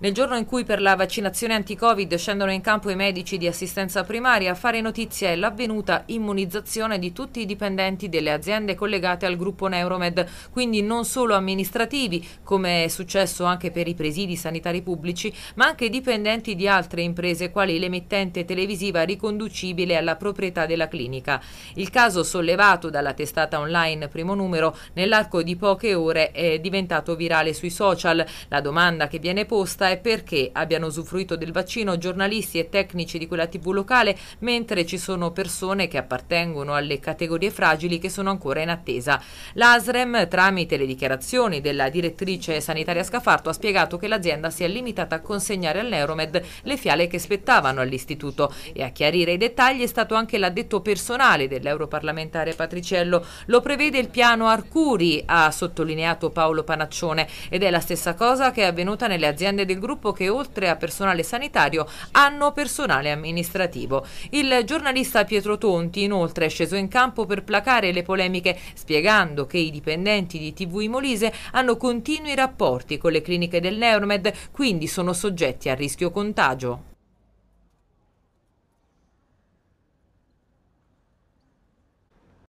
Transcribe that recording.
Nel giorno in cui per la vaccinazione anti-Covid scendono in campo i medici di assistenza primaria, a fare notizia è l'avvenuta immunizzazione di tutti i dipendenti delle aziende collegate al gruppo Neuromed, quindi non solo amministrativi, come è successo anche per i presidi sanitari pubblici, ma anche dipendenti di altre imprese quali l'emittente televisiva riconducibile alla proprietà della clinica. Il caso sollevato dalla testata online primo numero nell'arco di poche ore è diventato virale sui social. La domanda che viene posta e perché abbiano usufruito del vaccino giornalisti e tecnici di quella TV locale, mentre ci sono persone che appartengono alle categorie fragili che sono ancora in attesa. L'ASREM, tramite le dichiarazioni della direttrice sanitaria Scafarto, ha spiegato che l'azienda si è limitata a consegnare al Neuromed le fiale che spettavano all'istituto e a chiarire i dettagli è stato anche l'addetto personale dell'europarlamentare Patriciello. Lo prevede il piano Arcuri, ha sottolineato Paolo Panaccione, ed è la stessa cosa che è avvenuta nelle aziende del il gruppo che oltre a personale sanitario hanno personale amministrativo. Il giornalista Pietro Tonti inoltre è sceso in campo per placare le polemiche spiegando che i dipendenti di TV Molise hanno continui rapporti con le cliniche del Neuromed quindi sono soggetti a rischio contagio.